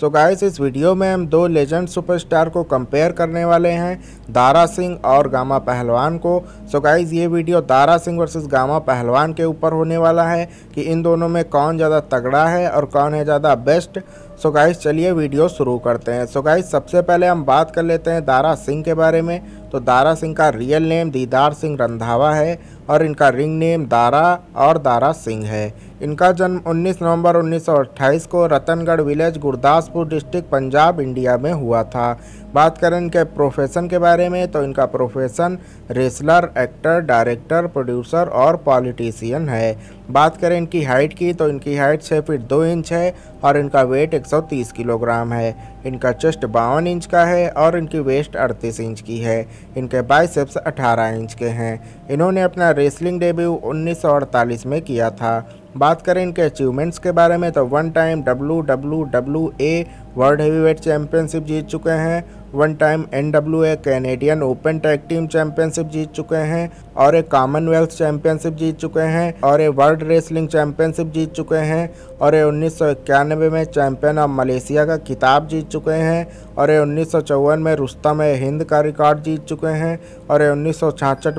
सो so guys इस video में हम दो लेजेंड सुपरस्टार को कंपेयर करने वाले हैं दारा सिंह और गामा पहलवान को सो so गाइस ये वीडियो दारा सिंह वर्सेस गामा पहलवान के ऊपर होने वाला है कि इन दोनों में कौन ज़्यादा तगड़ा है और कौन है ज़्यादा बेस्ट सो गाइस चलिए वीडियो शुरू करते हैं सो so गाइस सबसे पहले हम बात कर लेते हैं दारा सिंह के बारे में तो दारा सिंह का रियल नेम दीदार सिंह रंधावा है और इनका रिंग नेम दारा और दारा सिंह है इनका जन्म 19 नवंबर 1928 को Ratangarh village Gurdaspur district Punjab India में हुआ था बात करें इनके प्रोफेशन के बारे में तो इनका profession wrestler actor director producer और पॉलिटिशियन है बात करें इनकी हाइट की तो इनकी हाइट छः फीट दो इंच है और इनका वेट 130 किलोग्राम है इनका चेस्ट बावन इंच का है और इनकी वेस्ट अड़तीस इंच की है इनके बाइसेप्स अठारह इंच के हैं इन्होंने अपना रेसलिंग डेब्यू 1948 में किया था बात करें इनके अचीवमेंट्स के बारे में तो one time W W W A world heavyweight championship जीत चुके हैं one time N W A Canadian open tag team championship जीत चुके हैं और ए कॉमनवेल्थ चैंपियनशिप जीत चुके हैं और ये वर्ल्ड रेसलिंग चैंपियनशिप जीत चुके हैं और ये उन्नीस में चैंपियन ऑफ मलेशिया का खिताब जीत चुके हैं और ये उन्नीस में रुस्तम ए हिंद का रिकॉर्ड जीत चुके हैं और ए उन्नीस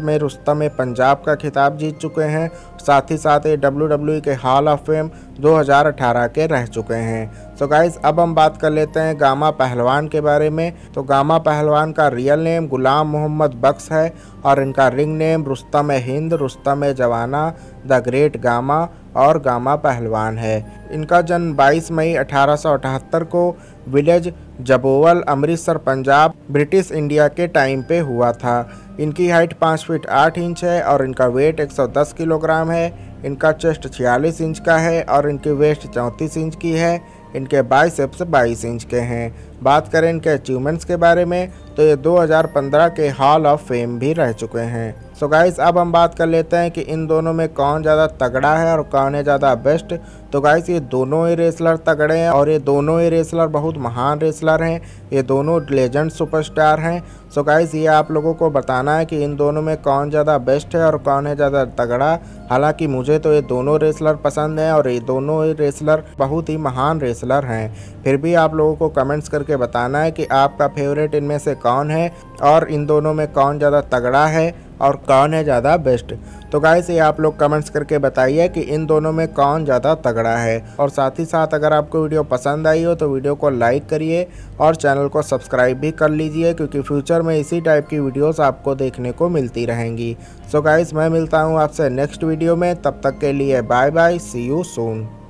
में रुस्तम ए पंजाब का खिताब जीत चुके हैं साथ ही साथ ये डब्ल्यू e के हॉल ऑफ फेम 2018 के रह चुके हैं तो गाइज अब हम बात कर लेते हैं गामा पहलवान के बारे में तो गामा पहलवान का रियल नेम गुलाम मोहम्मद बक्स है और इनका ring name Rustam Hind Rustam Jawana the great Gama और गामा पहलवान है इनका जन्म 22 मई अठारह को village Jabowal Amritsar Punjab British India के टाइम पे हुआ था इनकी हाइट 5 फीट 8 इंच है और इनका वेट 110 किलोग्राम है इनका चेस्ट छियालीस इंच का है और इनकी वेस्ट चौंतीस इंच की है इनके एप्स बाईस इंच के हैं बात करें इनके अचीवमेंट्स के बारे में तो ये 2015 के हॉल ऑफ फेम भी रह चुके हैं सो so गाइस अब हम बात कर लेते हैं कि इन दोनों में कौन ज़्यादा तगड़ा है और कौन है ज़्यादा बेस्ट तो गाइस ये दोनों ही रेसलर तगड़े हैं और ये दोनों ही रेसलर बहुत महान रेसलर हैं ये दोनों लेजेंड सुपरस्टार हैं सो गाइस ये आप लोगों को बताना है कि इन दोनों में कौन ज़्यादा बेस्ट है और कौन है ज़्यादा तगड़ा हालांकि मुझे तो ये दोनों रेसलर पसंद हैं और ये दोनों ही रेसलर बहुत ही महान रेसलर हैं फिर भी आप लोगों को कमेंट्स करके करके बताना है कि आपका फेवरेट इनमें से कौन है और इन दोनों में कौन ज़्यादा तगड़ा है और कौन है ज़्यादा बेस्ट तो गाइस ये आप लोग कमेंट्स करके बताइए कि इन दोनों में कौन ज़्यादा तगड़ा है और साथ ही साथ अगर आपको वीडियो पसंद आई हो तो वीडियो को लाइक करिए और चैनल को सब्सक्राइब भी कर लीजिए क्योंकि फ्यूचर में इसी टाइप की वीडियोस आपको देखने को मिलती रहेंगी सो गाइस मैं मिलता हूँ आपसे नेक्स्ट वीडियो में तब तक के लिए bye bye see you soon